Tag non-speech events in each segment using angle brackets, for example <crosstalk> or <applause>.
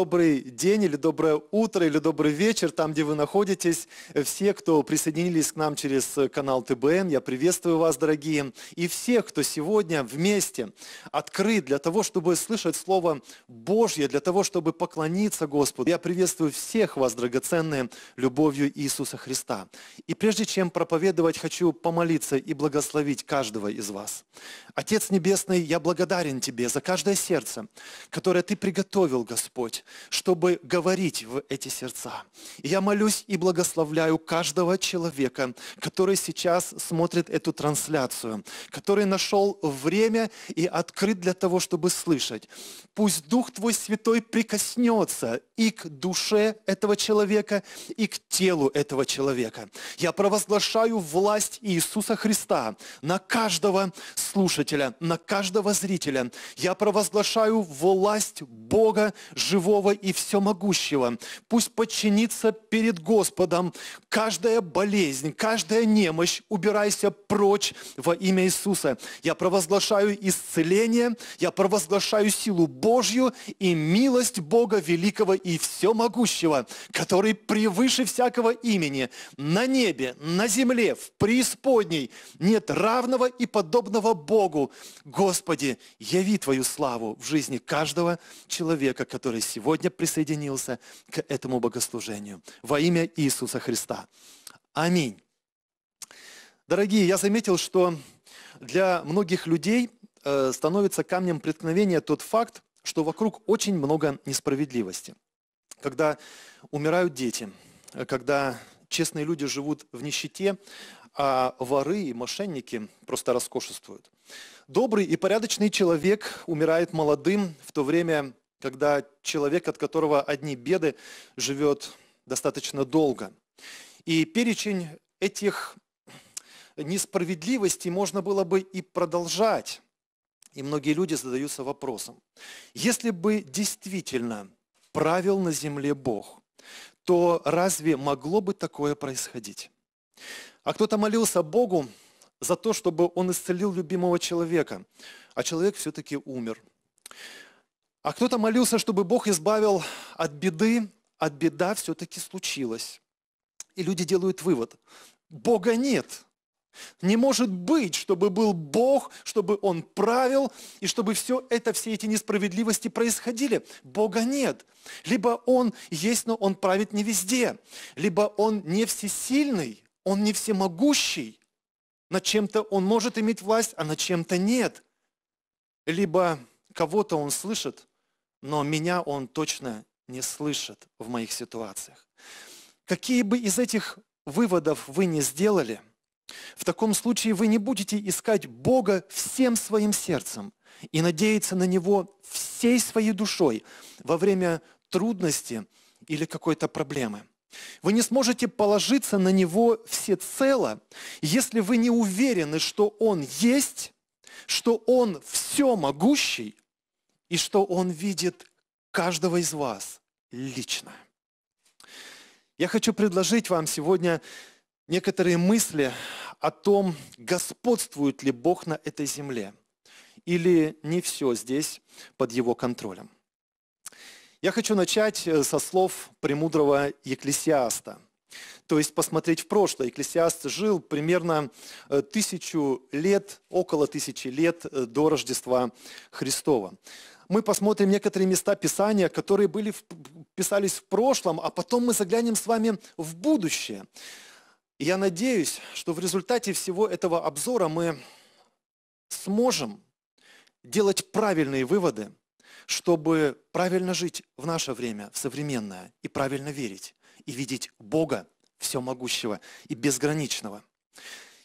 Добрый день или доброе утро или добрый вечер, там, где вы находитесь. Все, кто присоединились к нам через канал ТБН, я приветствую вас, дорогие. И всех, кто сегодня вместе открыт для того, чтобы слышать Слово Божье, для того, чтобы поклониться Господу. Я приветствую всех вас, драгоценные, любовью Иисуса Христа. И прежде чем проповедовать, хочу помолиться и благословить каждого из вас. Отец Небесный, я благодарен Тебе за каждое сердце, которое Ты приготовил, Господь чтобы говорить в эти сердца. И я молюсь и благословляю каждого человека, который сейчас смотрит эту трансляцию, который нашел время и открыт для того, чтобы слышать. Пусть Дух Твой Святой прикоснется и к душе этого человека, и к телу этого человека. Я провозглашаю власть Иисуса Христа на каждого слушателя, на каждого зрителя. Я провозглашаю власть Бога живого Святого и Всемогущего. Пусть подчинится перед Господом каждая болезнь, каждая немощь. Убирайся прочь во имя Иисуса. Я провозглашаю исцеление, я провозглашаю силу Божью и милость Бога Великого и Всемогущего, который превыше всякого имени на небе, на земле, в преисподней. Нет равного и подобного Богу. Господи, яви Твою славу в жизни каждого человека, который сегодня сегодня присоединился к этому богослужению. Во имя Иисуса Христа. Аминь. Дорогие, я заметил, что для многих людей э, становится камнем преткновения тот факт, что вокруг очень много несправедливости. Когда умирают дети, э, когда честные люди живут в нищете, а воры и мошенники просто роскошествуют. Добрый и порядочный человек умирает молодым, в то время когда человек, от которого одни беды, живет достаточно долго. И перечень этих несправедливостей можно было бы и продолжать. И многие люди задаются вопросом, если бы действительно правил на земле Бог, то разве могло бы такое происходить? А кто-то молился Богу за то, чтобы он исцелил любимого человека, а человек все-таки умер. А кто-то молился, чтобы Бог избавил от беды, от а беда все-таки случилось, И люди делают вывод. Бога нет. Не может быть, чтобы был Бог, чтобы Он правил, и чтобы все это, все эти несправедливости происходили. Бога нет. Либо Он есть, но Он правит не везде. Либо Он не всесильный, Он не всемогущий. Над чем-то Он может иметь власть, а над чем-то нет. Либо кого-то Он слышит, но меня Он точно не слышит в моих ситуациях. Какие бы из этих выводов вы ни сделали, в таком случае вы не будете искать Бога всем своим сердцем и надеяться на Него всей своей душой во время трудности или какой-то проблемы. Вы не сможете положиться на Него всецело, если вы не уверены, что Он есть, что Он все могущий и что Он видит каждого из вас лично. Я хочу предложить вам сегодня некоторые мысли о том, господствует ли Бог на этой земле, или не все здесь под Его контролем. Я хочу начать э, со слов премудрого Екклесиаста. То есть посмотреть в прошлое. Екклесиаст жил примерно э, тысячу лет, около тысячи лет э, до Рождества Христова мы посмотрим некоторые места Писания, которые были, писались в прошлом, а потом мы заглянем с вами в будущее. И я надеюсь, что в результате всего этого обзора мы сможем делать правильные выводы, чтобы правильно жить в наше время, в современное, и правильно верить, и видеть Бога всемогущего и безграничного.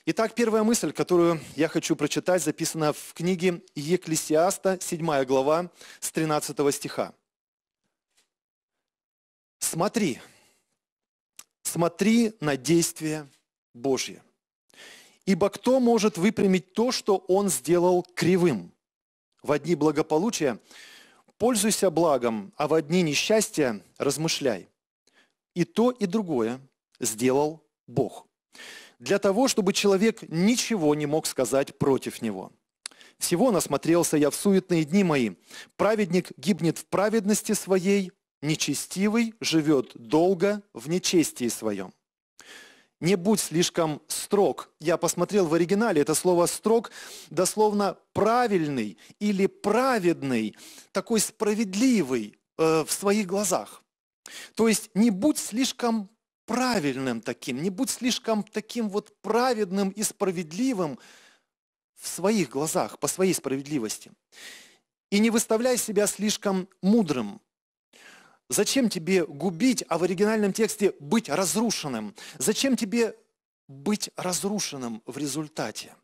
Итак, первая мысль, которую я хочу прочитать, записана в книге Екклесиаста, 7 глава, с 13 стиха. «Смотри, смотри на действие Божье, ибо кто может выпрямить то, что он сделал кривым? В одни благополучия пользуйся благом, а в одни несчастья размышляй. И то, и другое сделал Бог» для того, чтобы человек ничего не мог сказать против него. Всего насмотрелся я в суетные дни мои. Праведник гибнет в праведности своей, нечестивый живет долго в нечестии своем. Не будь слишком строг. Я посмотрел в оригинале, это слово «строг» дословно «правильный» или «праведный», такой справедливый э, в своих глазах. То есть не будь слишком правильным таким, не будь слишком таким вот праведным и справедливым в своих глазах, по своей справедливости. И не выставляй себя слишком мудрым. Зачем тебе губить, а в оригинальном тексте быть разрушенным? Зачем тебе быть разрушенным в результате?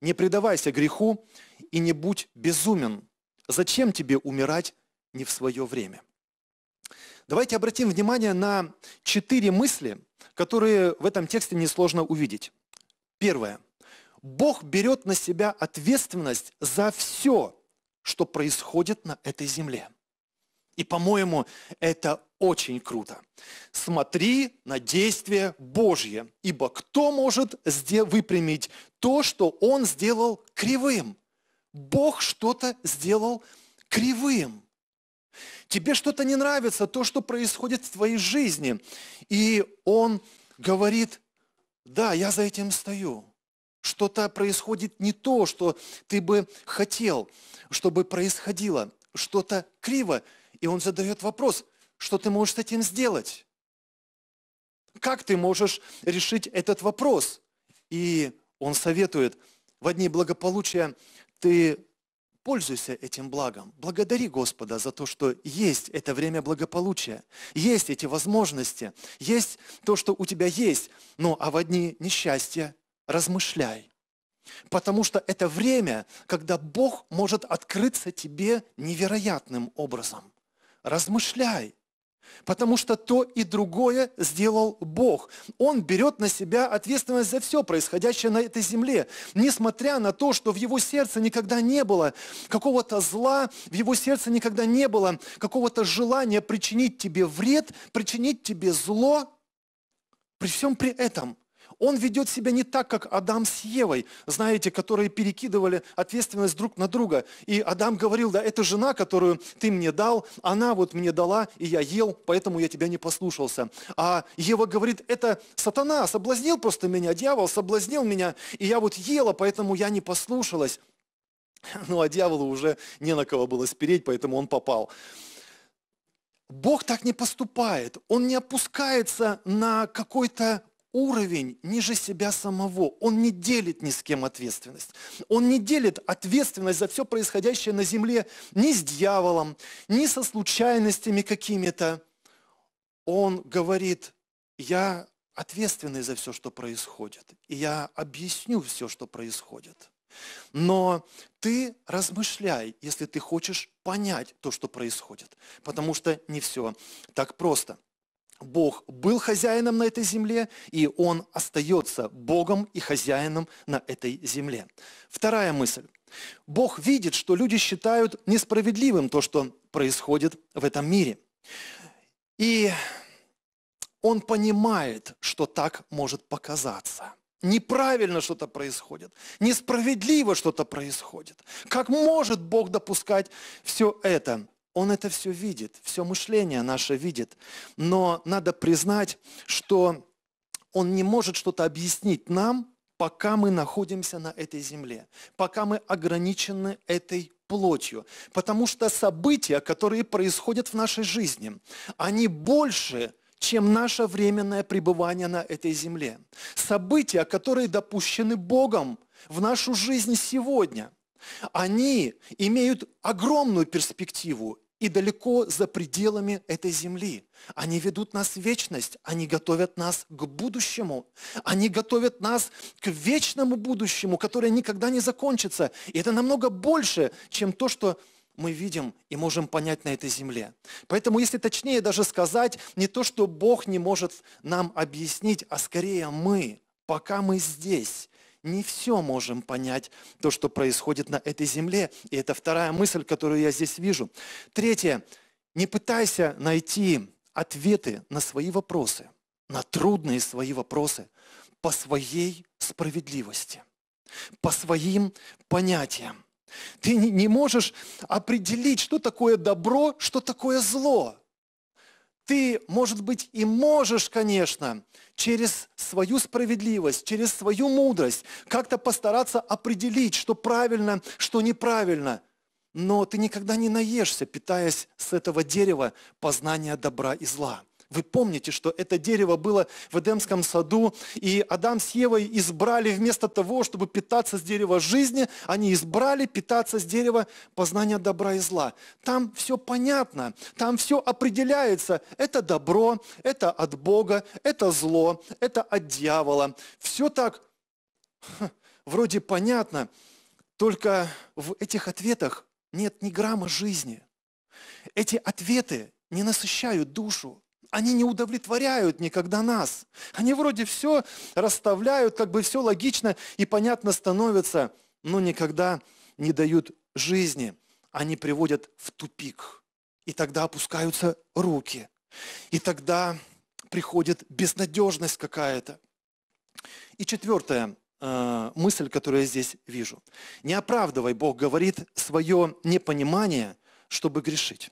Не предавайся греху и не будь безумен. Зачем тебе умирать не в свое время? Давайте обратим внимание на четыре мысли, которые в этом тексте несложно увидеть. Первое. Бог берет на себя ответственность за все, что происходит на этой земле. И, по-моему, это очень круто. Смотри на действие Божье, ибо кто может выпрямить то, что Он сделал кривым? Бог что-то сделал кривым. Тебе что-то не нравится, то, что происходит в твоей жизни. И он говорит, да, я за этим стою. Что-то происходит не то, что ты бы хотел, чтобы происходило. Что-то криво. И он задает вопрос, что ты можешь с этим сделать? Как ты можешь решить этот вопрос? И он советует, в одни благополучия ты Пользуйся этим благом. Благодари Господа за то, что есть это время благополучия, есть эти возможности, есть то, что у тебя есть, но а в одни несчастья размышляй. Потому что это время, когда Бог может открыться тебе невероятным образом. Размышляй, Потому что то и другое сделал Бог. Он берет на себя ответственность за все происходящее на этой земле, несмотря на то, что в его сердце никогда не было какого-то зла, в его сердце никогда не было какого-то желания причинить тебе вред, причинить тебе зло. При всем при этом – он ведет себя не так, как Адам с Евой, знаете, которые перекидывали ответственность друг на друга. И Адам говорил, да, это жена, которую ты мне дал, она вот мне дала, и я ел, поэтому я тебя не послушался. А Ева говорит, это сатана соблазнил просто меня, дьявол соблазнил меня, и я вот ела, поэтому я не послушалась. <laughs> Ну, а дьяволу уже не на кого было спереть, поэтому он попал. Бог так не поступает. Он не опускается на какой-то уровень ниже себя самого. Он не делит ни с кем ответственность. Он не делит ответственность за все происходящее на земле ни с дьяволом, ни со случайностями какими-то. Он говорит, я ответственный за все, что происходит, и я объясню все, что происходит. Но ты размышляй, если ты хочешь понять то, что происходит, потому что не все так просто. Бог был хозяином на этой земле, и Он остается Богом и хозяином на этой земле. Вторая мысль. Бог видит, что люди считают несправедливым то, что происходит в этом мире. И Он понимает, что так может показаться. Неправильно что-то происходит, несправедливо что-то происходит. Как может Бог допускать все это? Он это все видит, все мышление наше видит. Но надо признать, что Он не может что-то объяснить нам, пока мы находимся на этой земле, пока мы ограничены этой плотью. Потому что события, которые происходят в нашей жизни, они больше, чем наше временное пребывание на этой земле. События, которые допущены Богом в нашу жизнь сегодня, они имеют огромную перспективу и далеко за пределами этой земли. Они ведут нас в вечность, они готовят нас к будущему, они готовят нас к вечному будущему, которое никогда не закончится. И это намного больше, чем то, что мы видим и можем понять на этой земле. Поэтому, если точнее даже сказать, не то, что Бог не может нам объяснить, а скорее мы, пока мы здесь, не все можем понять, то, что происходит на этой земле. И это вторая мысль, которую я здесь вижу. Третье. Не пытайся найти ответы на свои вопросы, на трудные свои вопросы по своей справедливости, по своим понятиям. Ты не можешь определить, что такое добро, что такое зло ты, может быть, и можешь, конечно, через свою справедливость, через свою мудрость как-то постараться определить, что правильно, что неправильно. Но ты никогда не наешься, питаясь с этого дерева познания добра и зла. Вы помните, что это дерево было в Эдемском саду, и Адам с Евой избрали вместо того, чтобы питаться с дерева жизни, они избрали питаться с дерева познания добра и зла. Там все понятно, там все определяется. Это добро, это от Бога, это зло, это от дьявола. Все так ха, вроде понятно, только в этих ответах нет ни грамма жизни. Эти ответы не насыщают душу они не удовлетворяют никогда нас. Они вроде все расставляют, как бы все логично и понятно становится, но никогда не дают жизни. Они приводят в тупик. И тогда опускаются руки. И тогда приходит безнадежность какая-то. И четвертая э, мысль, которую я здесь вижу. Не оправдывай, Бог говорит, свое непонимание, чтобы грешить.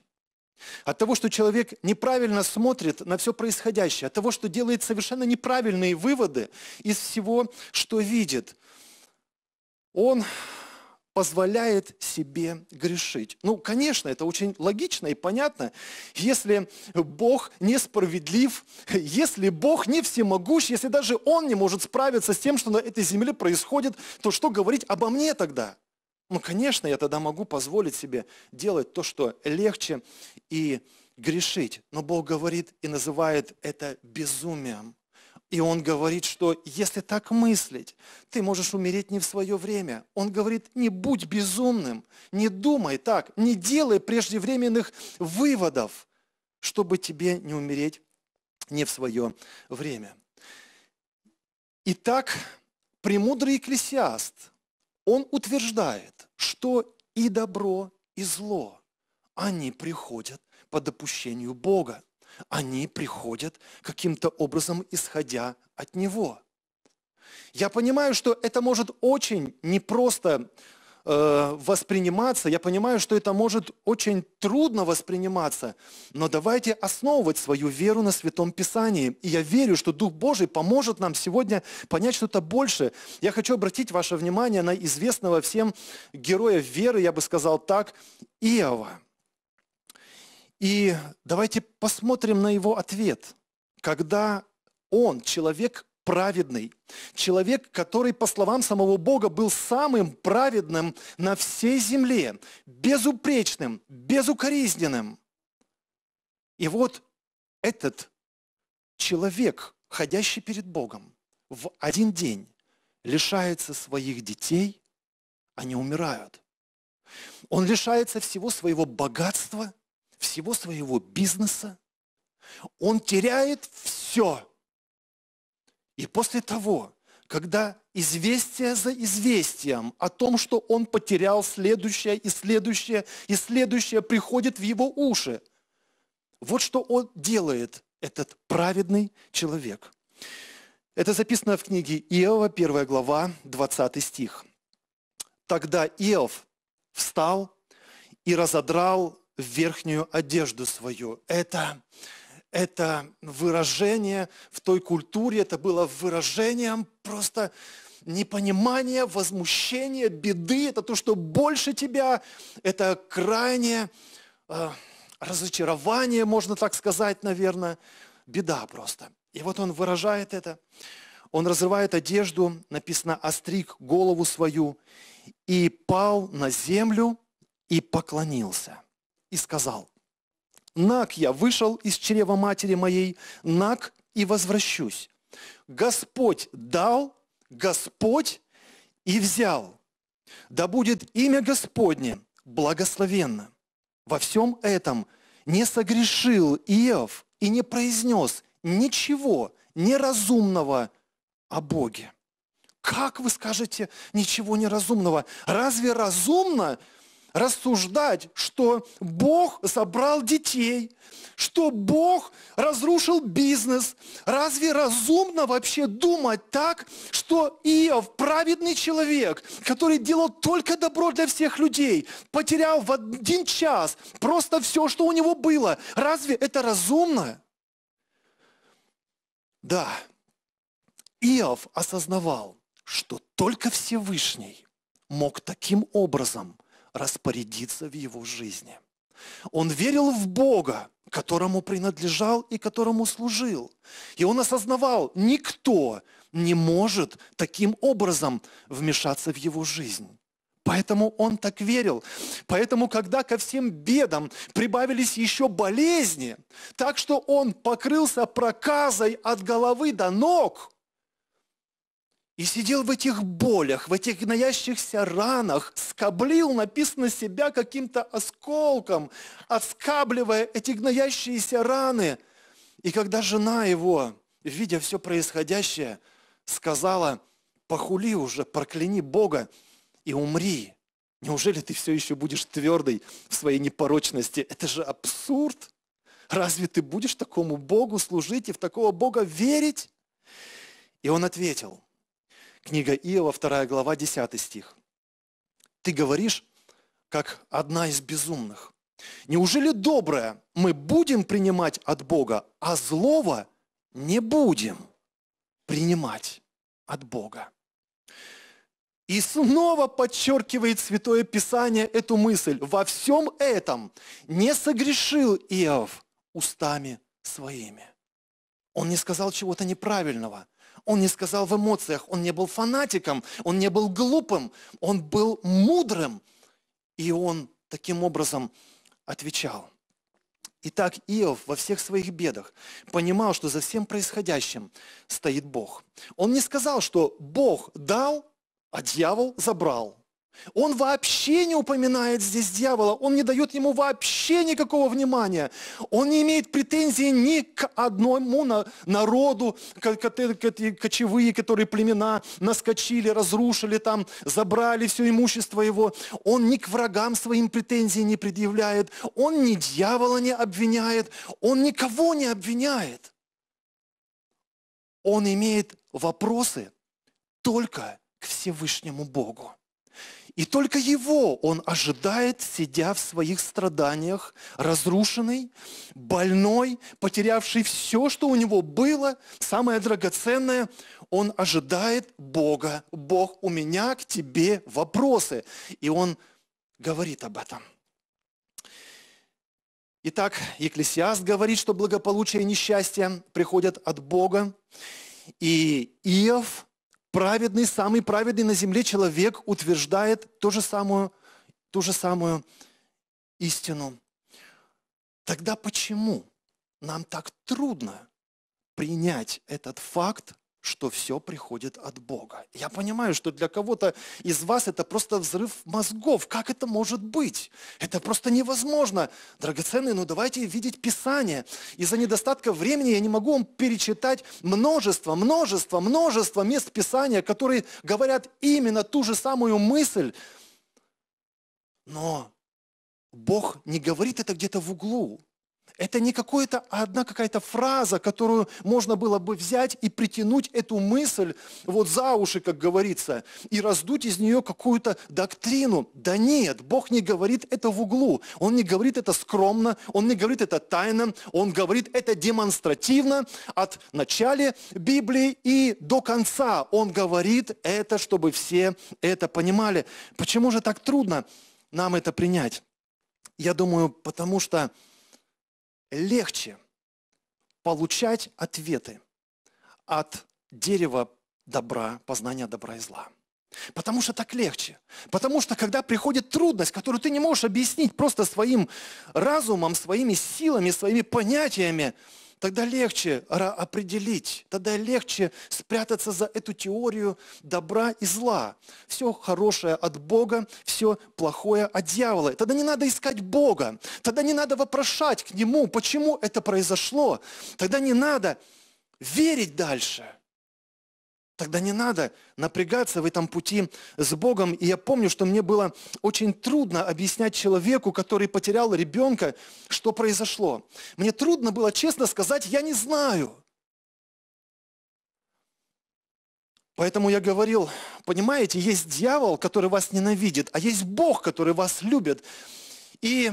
От того, что человек неправильно смотрит на все происходящее, от того, что делает совершенно неправильные выводы из всего, что видит, он позволяет себе грешить. Ну, конечно, это очень логично и понятно, если Бог несправедлив, если Бог не всемогущ, если даже Он не может справиться с тем, что на этой земле происходит, то что говорить обо мне тогда? Ну, конечно, я тогда могу позволить себе делать то, что легче, и грешить. Но Бог говорит и называет это безумием. И Он говорит, что если так мыслить, ты можешь умереть не в свое время. Он говорит, не будь безумным, не думай так, не делай преждевременных выводов, чтобы тебе не умереть не в свое время. Итак, премудрый экклесиаст, он утверждает, что и добро, и зло, они приходят по допущению Бога. Они приходят каким-то образом, исходя от Него. Я понимаю, что это может очень непросто э, восприниматься, я понимаю, что это может очень трудно восприниматься, но давайте основывать свою веру на Святом Писании. И я верю, что Дух Божий поможет нам сегодня понять что-то больше. Я хочу обратить ваше внимание на известного всем героя веры, я бы сказал так, Иова. И давайте посмотрим на его ответ. Когда он, человек праведный. Человек, который, по словам самого Бога, был самым праведным на всей земле, безупречным, безукоризненным. И вот этот человек, ходящий перед Богом, в один день лишается своих детей, они умирают. Он лишается всего своего богатства, всего своего бизнеса. Он теряет все – и после того, когда известие за известием о том, что он потерял следующее и следующее и следующее приходит в его уши, вот что он делает, этот праведный человек. Это записано в книге Иова, 1 глава, 20 стих. «Тогда Иов встал и разодрал верхнюю одежду свою». Это это выражение в той культуре, это было выражением просто непонимания, возмущения, беды. Это то, что больше тебя, это крайнее э, разочарование, можно так сказать, наверное, беда просто. И вот он выражает это. Он разрывает одежду, написано, остриг голову свою и пал на землю и поклонился. И сказал – Нак, я вышел из чрева матери моей, нак и возвращусь. Господь дал, Господь и взял. Да будет имя Господне благословенно. Во всем этом не согрешил Иов и не произнес ничего неразумного о Боге. Как вы скажете ничего неразумного? Разве разумно рассуждать, что Бог забрал детей, что Бог разрушил бизнес. Разве разумно вообще думать так, что Иов, праведный человек, который делал только добро для всех людей, потерял в один час просто все, что у него было, разве это разумно? Да, Иов осознавал, что только Всевышний мог таким образом распорядиться в его жизни. Он верил в Бога, которому принадлежал и которому служил. И он осознавал, никто не может таким образом вмешаться в его жизнь. Поэтому он так верил. Поэтому, когда ко всем бедам прибавились еще болезни, так что он покрылся проказой от головы до ног – и сидел в этих болях, в этих гноящихся ранах, скоблил, написано, себя каким-то осколком, отскабливая эти гноящиеся раны. И когда жена его, видя все происходящее, сказала, похули уже, прокляни Бога и умри. Неужели ты все еще будешь твердой в своей непорочности? Это же абсурд. Разве ты будешь такому Богу служить и в такого Бога верить? И он ответил – Книга Иова, 2 глава, 10 стих. Ты говоришь, как одна из безумных. Неужели доброе мы будем принимать от Бога, а злого не будем принимать от Бога? И снова подчеркивает Святое Писание эту мысль. Во всем этом не согрешил Иов устами своими. Он не сказал чего-то неправильного. Он не сказал в эмоциях, он не был фанатиком, он не был глупым, он был мудрым. И он таким образом отвечал. Итак, Иов во всех своих бедах понимал, что за всем происходящим стоит Бог. Он не сказал, что Бог дал, а дьявол забрал. Он вообще не упоминает здесь дьявола, он не дает ему вообще никакого внимания. Он не имеет претензий ни к одному народу, кочевые, которые племена наскочили, разрушили там, забрали все имущество его. Он ни к врагам своим претензий не предъявляет, он ни дьявола не обвиняет, он никого не обвиняет. Он имеет вопросы только к Всевышнему Богу. И только его он ожидает, сидя в своих страданиях, разрушенный, больной, потерявший все, что у него было, самое драгоценное. Он ожидает Бога. Бог, у меня к тебе вопросы. И он говорит об этом. Итак, Екклесиаст говорит, что благополучие и несчастье приходят от Бога. И Иов праведный, самый праведный на земле человек утверждает ту же самую, ту же самую истину. Тогда почему нам так трудно принять этот факт что все приходит от Бога. Я понимаю, что для кого-то из вас это просто взрыв мозгов. Как это может быть? Это просто невозможно. Драгоценные, ну давайте видеть Писание. Из-за недостатка времени я не могу вам перечитать множество, множество, множество мест Писания, которые говорят именно ту же самую мысль. Но Бог не говорит это где-то в углу. Это не какая-то а одна какая-то фраза, которую можно было бы взять и притянуть эту мысль вот за уши, как говорится, и раздуть из нее какую-то доктрину. Да нет, Бог не говорит это в углу. Он не говорит это скромно, Он не говорит это тайно, Он говорит это демонстративно от начала Библии и до конца. Он говорит это, чтобы все это понимали. Почему же так трудно нам это принять? Я думаю, потому что легче получать ответы от дерева добра, познания добра и зла. Потому что так легче. Потому что когда приходит трудность, которую ты не можешь объяснить просто своим разумом, своими силами, своими понятиями, Тогда легче определить, тогда легче спрятаться за эту теорию добра и зла. Все хорошее от Бога, все плохое от дьявола. Тогда не надо искать Бога, тогда не надо вопрошать к Нему, почему это произошло. Тогда не надо верить дальше. Тогда не надо напрягаться в этом пути с Богом. И я помню, что мне было очень трудно объяснять человеку, который потерял ребенка, что произошло. Мне трудно было честно сказать, я не знаю. Поэтому я говорил, понимаете, есть дьявол, который вас ненавидит, а есть Бог, который вас любит. И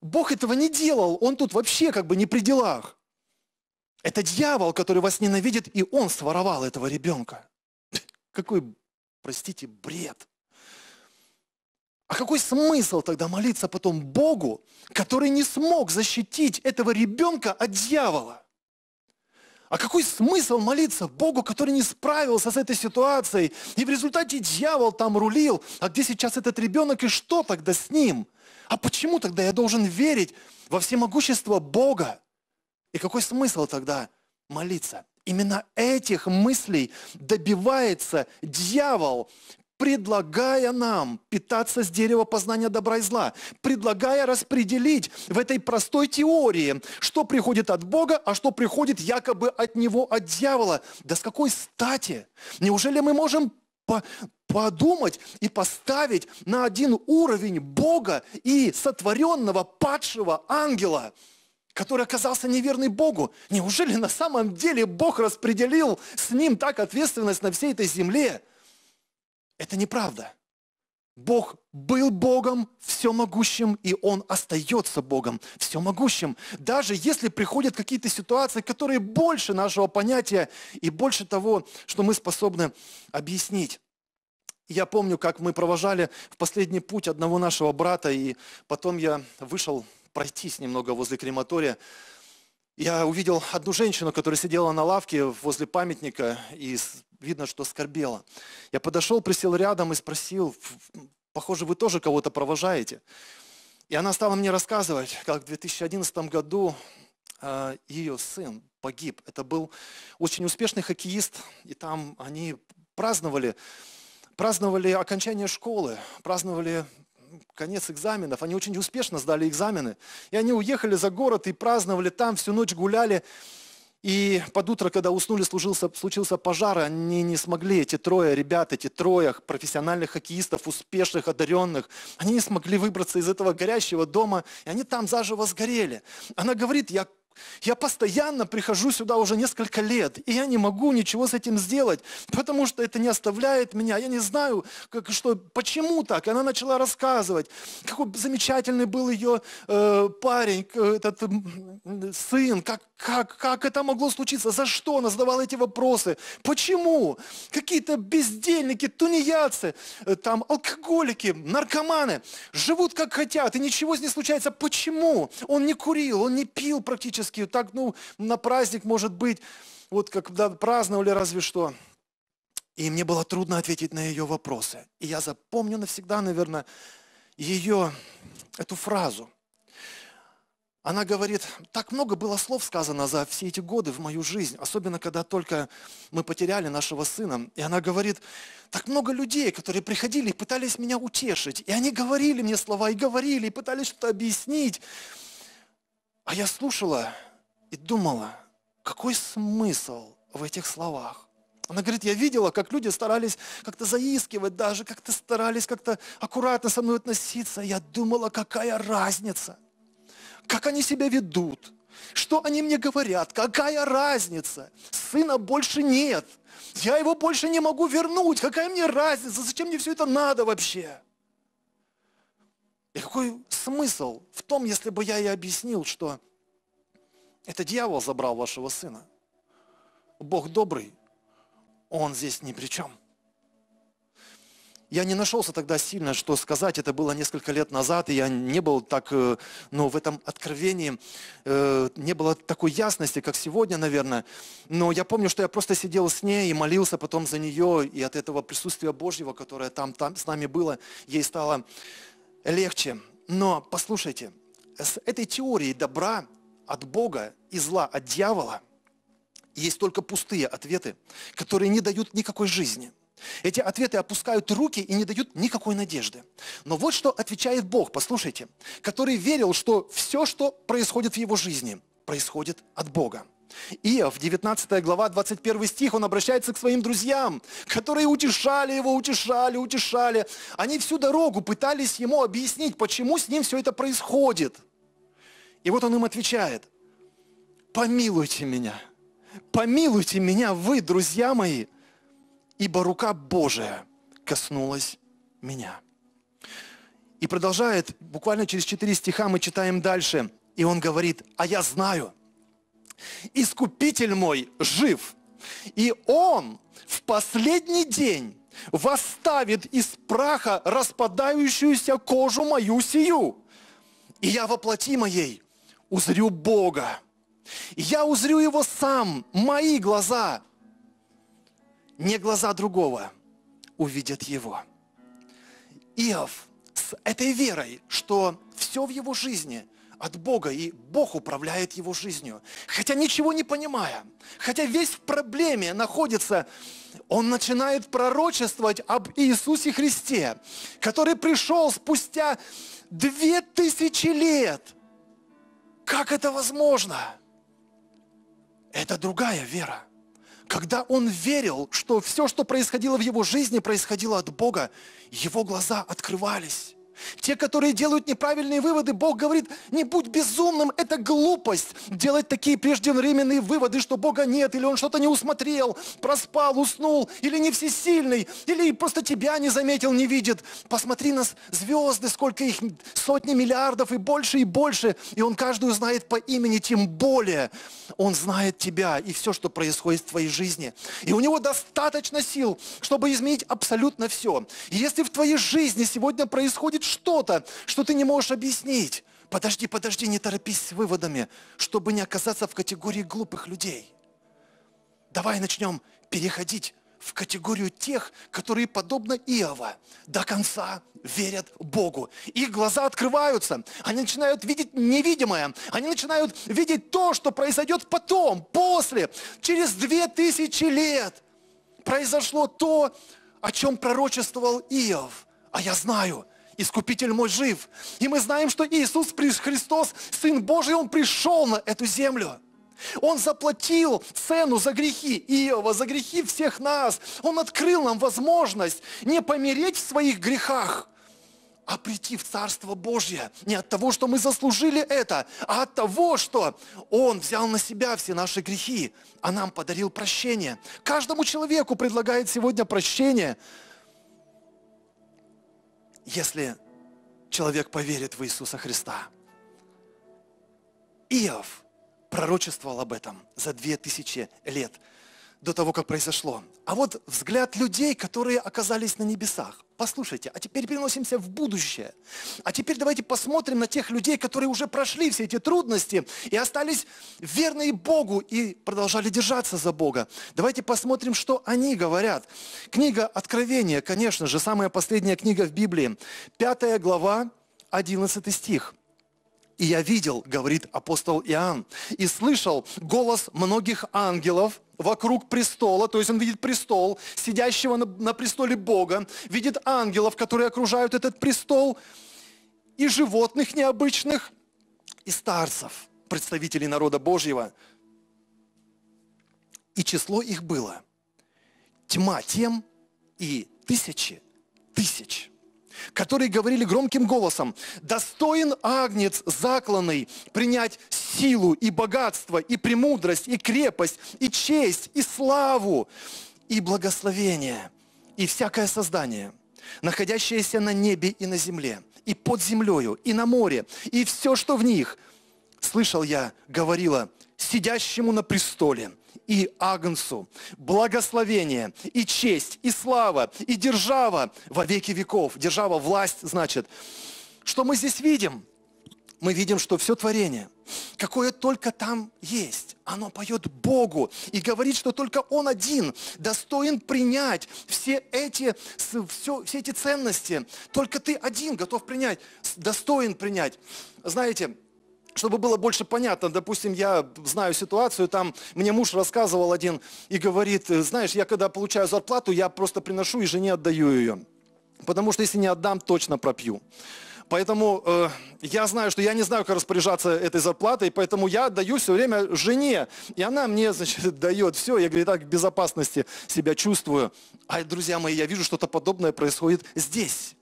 Бог этого не делал, он тут вообще как бы не при делах. Это дьявол, который вас ненавидит, и он своровал этого ребенка. <laughs> Какой, простите, бред. А какой смысл тогда молиться потом Богу, который не смог защитить этого ребенка от дьявола? А какой смысл молиться Богу, который не справился с этой ситуацией, и в результате дьявол там рулил, а где сейчас этот ребенок и что тогда с ним? А почему тогда я должен верить во всемогущество Бога? И какой смысл тогда молиться? Именно этих мыслей добивается дьявол, предлагая нам питаться с дерева познания добра и зла, предлагая распределить в этой простой теории, что приходит от Бога, а что приходит якобы от Него, от дьявола. Да с какой стати? Неужели мы можем по подумать и поставить на один уровень Бога и сотворенного падшего ангела – который оказался неверный Богу. Неужели на самом деле Бог распределил с ним так ответственность на всей этой земле? Это неправда. Бог был Богом всемогущим, и Он остается Богом всемогущим. Даже если приходят какие-то ситуации, которые больше нашего понятия и больше того, что мы способны объяснить. Я помню, как мы провожали в последний путь одного нашего брата, и потом я вышел пройтись немного возле крематория, я увидел одну женщину, которая сидела на лавке возле памятника, и видно, что скорбела. Я подошел, присел рядом и спросил, похоже, вы тоже кого-то провожаете. И она стала мне рассказывать, как в 2011 году э, ее сын погиб. Это был очень успешный хоккеист, и там они праздновали, праздновали окончание школы, праздновали конец экзаменов, они очень успешно сдали экзамены. И они уехали за город и праздновали там, всю ночь гуляли. И под утро, когда уснули, служился, случился пожар, они не смогли, эти трое ребят, эти трое профессиональных хоккеистов, успешных, одаренных, они не смогли выбраться из этого горящего дома, и они там заживо сгорели. Она говорит, я я постоянно прихожу сюда уже несколько лет, и я не могу ничего с этим сделать, потому что это не оставляет меня. Я не знаю, как, что, почему так. И она начала рассказывать, какой замечательный был ее э, парень, этот э, сын, как, как, как это могло случиться, за что она задавала эти вопросы, почему. Какие-то бездельники, тунеядцы, э, там алкоголики, наркоманы живут как хотят, и ничего с ней случается. Почему? Он не курил, он не пил практически практически так, ну, на праздник, может быть, вот когда праздновали разве что. И мне было трудно ответить на ее вопросы. И я запомню навсегда, наверное, ее, эту фразу. Она говорит, так много было слов сказано за все эти годы в мою жизнь, особенно когда только мы потеряли нашего сына. И она говорит, так много людей, которые приходили и пытались меня утешить. И они говорили мне слова, и говорили, и пытались что-то объяснить. А я слушала и думала, какой смысл в этих словах? Она говорит, я видела, как люди старались как-то заискивать даже, как-то старались как-то аккуратно со мной относиться. Я думала, какая разница, как они себя ведут, что они мне говорят, какая разница. Сына больше нет, я его больше не могу вернуть, какая мне разница, зачем мне все это надо вообще? И какой смысл в том, если бы я и объяснил, что это дьявол забрал вашего сына. Бог добрый, он здесь ни при чем. Я не нашелся тогда сильно, что сказать. Это было несколько лет назад, и я не был так, э, ну, в этом откровении, э, не было такой ясности, как сегодня, наверное. Но я помню, что я просто сидел с ней и молился потом за нее, и от этого присутствия Божьего, которое там, там с нами было, ей стало легче. Но послушайте, с этой теорией добра от Бога и зла от дьявола есть только пустые ответы, которые не дают никакой жизни. Эти ответы опускают руки и не дают никакой надежды. Но вот что отвечает Бог, послушайте, который верил, что все, что происходит в его жизни, происходит от Бога. Иов, 19 глава, 21 стих, он обращается к своим друзьям, которые утешали его, утешали, утешали. Они всю дорогу пытались ему объяснить, почему с ним все это происходит. И вот он им отвечает, помилуйте меня, помилуйте меня вы, друзья мои, ибо рука Божия коснулась меня. И продолжает, буквально через четыре стиха мы читаем дальше, и он говорит, а я знаю – Искупитель мой жив, и Он в последний день восставит из праха распадающуюся кожу мою сию. И я воплоти моей узрю Бога. И я узрю Его сам, мои глаза, не глаза другого, увидят Его. Иов с этой верой, что все в его жизни – от Бога, и Бог управляет его жизнью. Хотя ничего не понимая, хотя весь в проблеме находится, он начинает пророчествовать об Иисусе Христе, который пришел спустя две тысячи лет. Как это возможно? Это другая вера. Когда он верил, что все, что происходило в его жизни, происходило от Бога, его глаза открывались те, которые делают неправильные выводы, Бог говорит, не будь безумным, это глупость. Делать такие преждевременные выводы, что Бога нет, или Он что-то не усмотрел, проспал, уснул, или не всесильный, или просто тебя не заметил, не видит. Посмотри на звезды, сколько их, сотни миллиардов и больше, и больше. И Он каждую знает по имени, тем более Он знает тебя и все, что происходит в твоей жизни. И у Него достаточно сил, чтобы изменить абсолютно все. И если в твоей жизни сегодня происходит что-то, что ты не можешь объяснить. Подожди, подожди, не торопись с выводами, чтобы не оказаться в категории глупых людей. Давай начнем переходить в категорию тех, которые, подобно Иова, до конца верят Богу. Их глаза открываются, они начинают видеть невидимое, они начинают видеть то, что произойдет потом, после, через две тысячи лет. Произошло то, о чем пророчествовал Иов. А я знаю – Искупитель мой жив. И мы знаем, что Иисус Христос, Сын Божий, Он пришел на эту землю. Он заплатил цену за грехи Иова, за грехи всех нас. Он открыл нам возможность не помереть в своих грехах, а прийти в Царство Божье не от того, что мы заслужили это, а от того, что Он взял на себя все наши грехи, а нам подарил прощение. Каждому человеку предлагает сегодня прощение – если человек поверит в Иисуса Христа. Иов пророчествовал об этом за две тысячи лет – до того, как произошло. А вот взгляд людей, которые оказались на небесах. Послушайте, а теперь переносимся в будущее. А теперь давайте посмотрим на тех людей, которые уже прошли все эти трудности и остались верны Богу и продолжали держаться за Бога. Давайте посмотрим, что они говорят. Книга Откровения, конечно же, самая последняя книга в Библии. Пятая глава, одиннадцатый стих и я видел, говорит апостол Иоанн, и слышал голос многих ангелов вокруг престола, то есть он видит престол, сидящего на, на престоле Бога, видит ангелов, которые окружают этот престол, и животных необычных, и старцев, представителей народа Божьего. И число их было. Тьма тем и тысячи тысяч которые говорили громким голосом, «Достоин агнец закланный принять силу и богатство, и премудрость, и крепость, и честь, и славу, и благословение, и всякое создание, находящееся на небе и на земле, и под землею, и на море, и все, что в них». Слышал я, говорила сидящему на престоле и Агнцу благословение и честь и слава и держава во веки веков. Держава, власть, значит. Что мы здесь видим? Мы видим, что все творение, какое только там есть, оно поет Богу и говорит, что только Он один достоин принять все эти, все, все эти ценности. Только ты один готов принять, достоин принять. Знаете, чтобы было больше понятно, допустим, я знаю ситуацию, там мне муж рассказывал один и говорит, «Э, знаешь, я когда получаю зарплату, я просто приношу и жене отдаю ее. Потому что если не отдам, точно пропью. Поэтому э, я знаю, что я не знаю, как распоряжаться этой зарплатой, поэтому я отдаю все время жене. И она мне, значит, <laughs> дает все. Я, говорю, так в безопасности себя чувствую. А, друзья мои, я вижу, что-то подобное происходит здесь.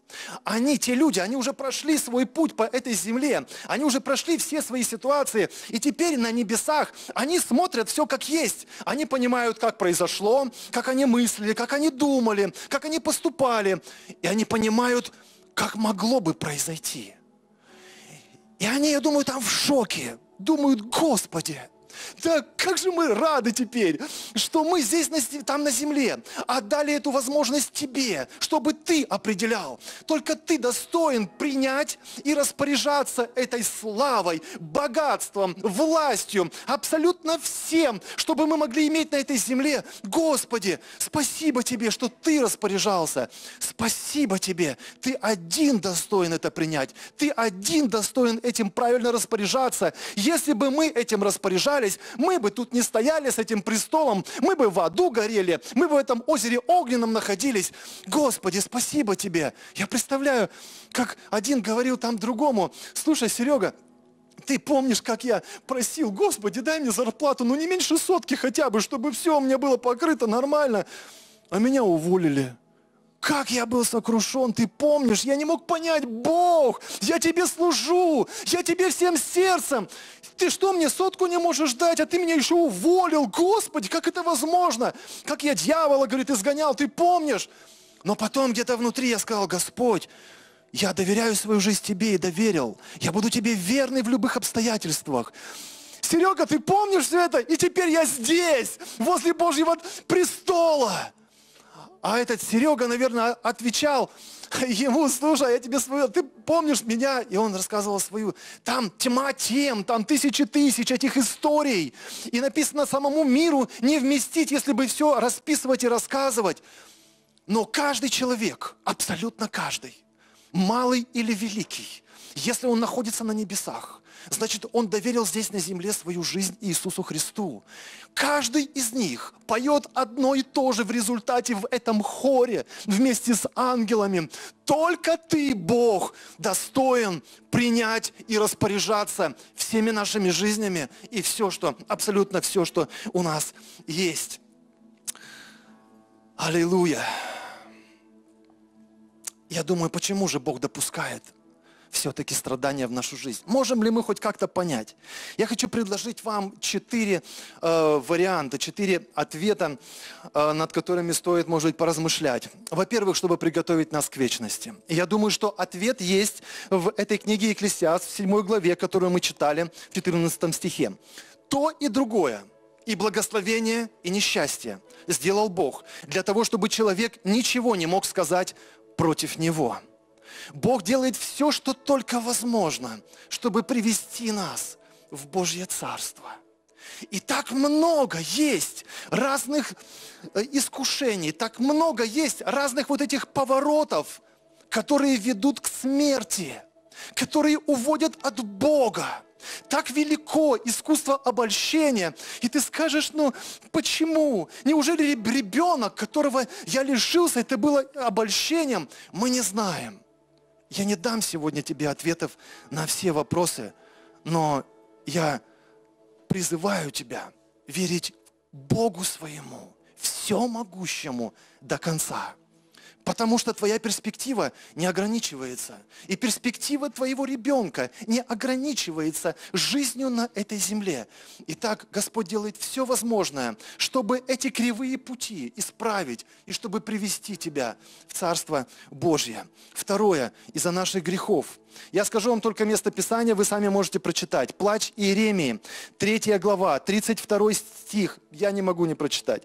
Они, те люди, они уже прошли свой путь по этой земле, они уже прошли все свои ситуации, и теперь на небесах они смотрят все как есть. Они понимают, как произошло, как они мыслили, как они думали, как они поступали, и они понимают, как могло бы произойти. И они, я думаю, там в шоке, думают, Господи, да как же мы рады теперь, что мы здесь, на, там на земле, отдали эту возможность тебе, чтобы ты определял. Только ты достоин принять и распоряжаться этой славой, богатством, властью, абсолютно всем, чтобы мы могли иметь на этой земле. Господи, спасибо тебе, что ты распоряжался. Спасибо тебе, ты один достоин это принять. Ты один достоин этим правильно распоряжаться. Если бы мы этим распоряжались, оказались, мы бы тут не стояли с этим престолом, мы бы в аду горели, мы бы в этом озере огненном находились. Господи, спасибо тебе. Я представляю, как один говорил там другому, слушай, Серега, ты помнишь, как я просил, Господи, дай мне зарплату, ну не меньше сотки хотя бы, чтобы все у меня было покрыто нормально. А меня уволили как я был сокрушен, ты помнишь, я не мог понять, Бог, я тебе служу, я тебе всем сердцем. Ты что, мне сотку не можешь дать, а ты меня еще уволил, Господи, как это возможно? Как я дьявола, говорит, изгонял, ты помнишь? Но потом где-то внутри я сказал, Господь, я доверяю свою жизнь тебе и доверил. Я буду тебе верный в любых обстоятельствах. Серега, ты помнишь все это? И теперь я здесь, возле Божьего престола. А этот Серега, наверное, отвечал <laughs> ему, слушай, а я тебе свою, ты помнишь меня? И он рассказывал свою. Там тьма тем, там тысячи тысяч этих историй. И написано самому миру не вместить, если бы все расписывать и рассказывать. Но каждый человек, абсолютно каждый, малый или великий, если он находится на небесах, значит, он доверил здесь на земле свою жизнь Иисусу Христу. Каждый из них поет одно и то же в результате в этом хоре вместе с ангелами. Только ты, Бог, достоин принять и распоряжаться всеми нашими жизнями и все, что, абсолютно все, что у нас есть. Аллилуйя. Я думаю, почему же Бог допускает все-таки страдания в нашу жизнь. Можем ли мы хоть как-то понять? Я хочу предложить вам четыре э, варианта, четыре ответа, э, над которыми стоит, может быть, поразмышлять. Во-первых, чтобы приготовить нас к вечности. я думаю, что ответ есть в этой книге Екклесиаст, в 7 главе, которую мы читали в 14 стихе. То и другое и благословение, и несчастье сделал Бог для того, чтобы человек ничего не мог сказать против Него. Бог делает все, что только возможно, чтобы привести нас в Божье Царство. И так много есть разных э, искушений, так много есть разных вот этих поворотов, которые ведут к смерти, которые уводят от Бога. Так велико искусство обольщения. И ты скажешь, ну почему? Неужели ребенок, которого я лишился, это было обольщением? Мы не знаем. Я не дам сегодня тебе ответов на все вопросы, но я призываю тебя верить Богу своему, всемогущему до конца. Потому что твоя перспектива не ограничивается. И перспектива твоего ребенка не ограничивается жизнью на этой земле. Итак, Господь делает все возможное, чтобы эти кривые пути исправить и чтобы привести тебя в Царство Божье. Второе, из-за наших грехов. Я скажу вам только место Писания, вы сами можете прочитать. Плач Иеремии, 3 глава, 32 стих. Я не могу не прочитать.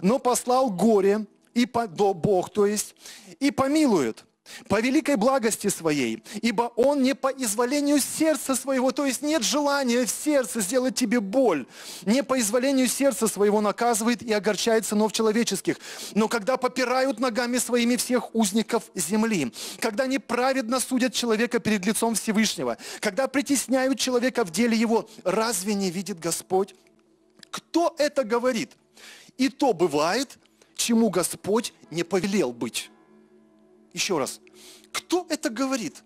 «Но послал горе, и до Бог, то есть, и помилует по великой благости своей, ибо Он не по изволению сердца своего, то есть нет желания в сердце сделать тебе боль, не по изволению сердца своего наказывает и огорчает сынов человеческих, но когда попирают ногами своими всех узников земли, когда неправедно судят человека перед лицом Всевышнего, когда притесняют человека в деле его, разве не видит Господь? Кто это говорит? И то бывает, чему Господь не повелел быть. Еще раз, кто это говорит?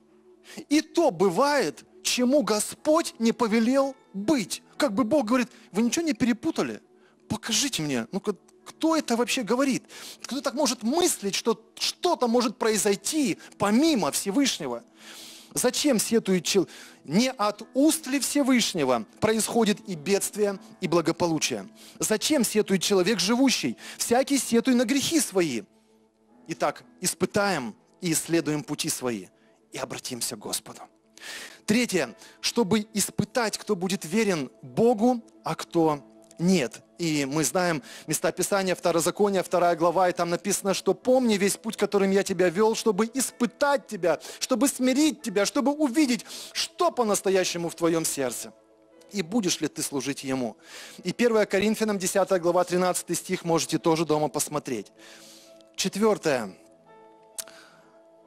И то бывает, чему Господь не повелел быть. Как бы Бог говорит, вы ничего не перепутали? Покажите мне, ну-ка, кто это вообще говорит? Кто так может мыслить, что что-то может произойти помимо Всевышнего? Зачем сетует человек? Не от уст ли Всевышнего происходит и бедствие, и благополучие? Зачем сетует человек живущий? Всякий сетуй на грехи свои. Итак, испытаем и исследуем пути свои и обратимся к Господу. Третье, чтобы испытать, кто будет верен Богу, а кто нет. И мы знаем места Писания, Второзакония, вторая глава, и там написано, что помни весь путь, которым я тебя вел, чтобы испытать тебя, чтобы смирить тебя, чтобы увидеть, что по-настоящему в твоем сердце. И будешь ли ты служить Ему? И 1 Коринфянам 10 глава 13 стих можете тоже дома посмотреть. Четвертое.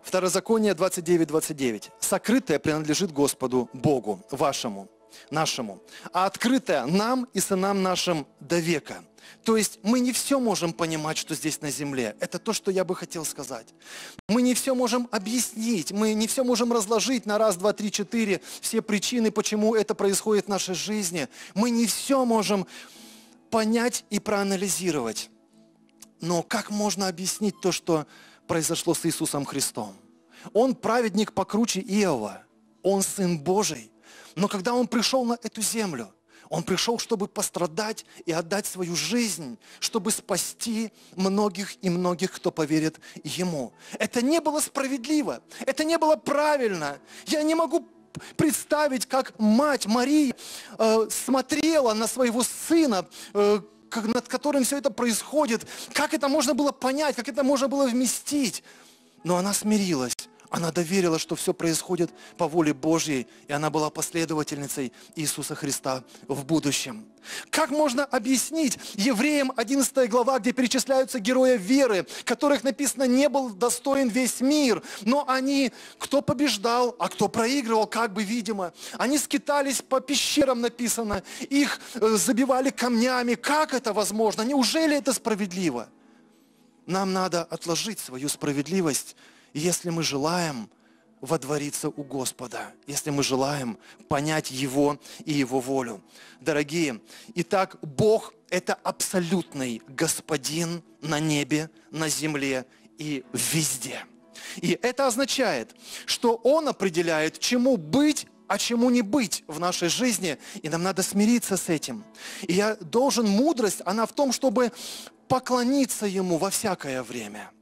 Второзаконие 29.29. 29. «Сокрытое принадлежит Господу, Богу вашему, нашему, а открытое нам и сынам нашим до века. То есть мы не все можем понимать, что здесь на земле. Это то, что я бы хотел сказать. Мы не все можем объяснить, мы не все можем разложить на раз, два, три, четыре все причины, почему это происходит в нашей жизни. Мы не все можем понять и проанализировать. Но как можно объяснить то, что произошло с Иисусом Христом? Он праведник покруче Иова, он Сын Божий, но когда он пришел на эту землю, он пришел, чтобы пострадать и отдать свою жизнь, чтобы спасти многих и многих, кто поверит ему. Это не было справедливо, это не было правильно. Я не могу представить, как мать Мария э, смотрела на своего сына, э, над которым все это происходит, как это можно было понять, как это можно было вместить. Но она смирилась она доверила, что все происходит по воле Божьей, и она была последовательницей Иисуса Христа в будущем. Как можно объяснить евреям 11 глава, где перечисляются герои веры, которых написано не был достоин весь мир, но они, кто побеждал, а кто проигрывал, как бы видимо, они скитались по пещерам, написано, их э, забивали камнями. Как это возможно? Неужели это справедливо? Нам надо отложить свою справедливость если мы желаем водвориться у Господа, если мы желаем понять Его и Его волю. Дорогие, итак, Бог – это абсолютный Господин на небе, на земле и везде. И это означает, что Он определяет, чему быть а чему не быть в нашей жизни, и нам надо смириться с этим. И я должен мудрость, она в том, чтобы поклониться Ему во всякое время –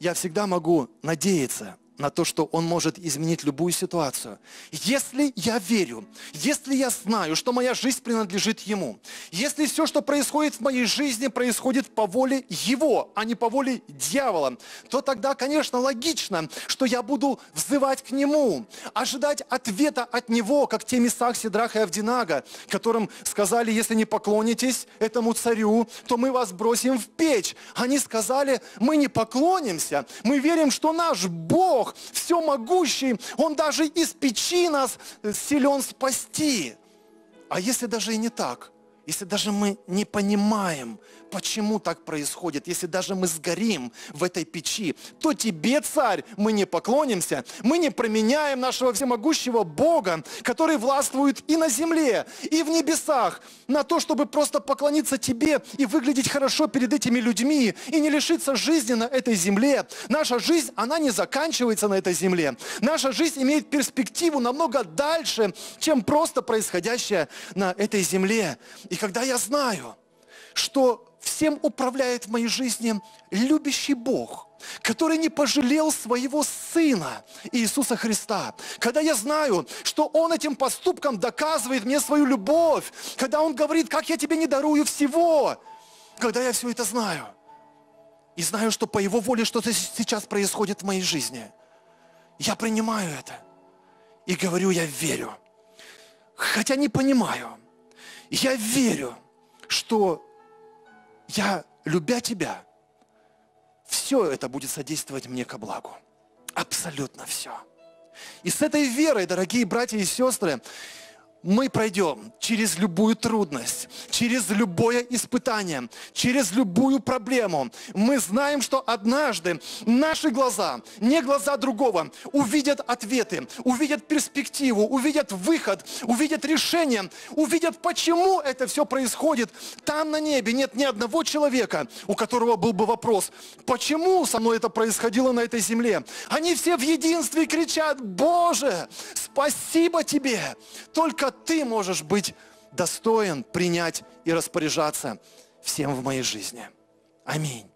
я всегда могу надеяться – на то, что Он может изменить любую ситуацию. Если я верю, если я знаю, что моя жизнь принадлежит Ему, если все, что происходит в моей жизни, происходит по воле Его, а не по воле дьявола, то тогда, конечно, логично, что я буду взывать к Нему, ожидать ответа от Него, как те Месах, Сидрах и Авдинага, которым сказали, если не поклонитесь этому царю, то мы вас бросим в печь. Они сказали, мы не поклонимся, мы верим, что наш Бог Бог всемогущий, Он даже из печи нас э, силен спасти. А если даже и не так, если даже мы не понимаем, Почему так происходит? Если даже мы сгорим в этой печи, то тебе, царь, мы не поклонимся, мы не променяем нашего всемогущего Бога, который властвует и на земле, и в небесах, на то, чтобы просто поклониться тебе и выглядеть хорошо перед этими людьми, и не лишиться жизни на этой земле. Наша жизнь, она не заканчивается на этой земле. Наша жизнь имеет перспективу намного дальше, чем просто происходящее на этой земле. И когда я знаю, что всем управляет в моей жизни любящий Бог, который не пожалел своего Сына Иисуса Христа. Когда я знаю, что Он этим поступком доказывает мне свою любовь, когда Он говорит, как я тебе не дарую всего, когда я все это знаю, и знаю, что по Его воле что-то сейчас происходит в моей жизни, я принимаю это и говорю, я верю. Хотя не понимаю, я верю, что я, любя тебя, все это будет содействовать мне ко благу. Абсолютно все. И с этой верой, дорогие братья и сестры, мы пройдем через любую трудность, через любое испытание, через любую проблему. Мы знаем, что однажды наши глаза, не глаза другого, увидят ответы, увидят перспективу, увидят выход, увидят решение, увидят, почему это все происходит. Там на небе нет ни одного человека, у которого был бы вопрос, почему со мной это происходило на этой земле. Они все в единстве кричат, Боже, спасибо Тебе, только ты можешь быть достоин принять и распоряжаться всем в моей жизни. Аминь.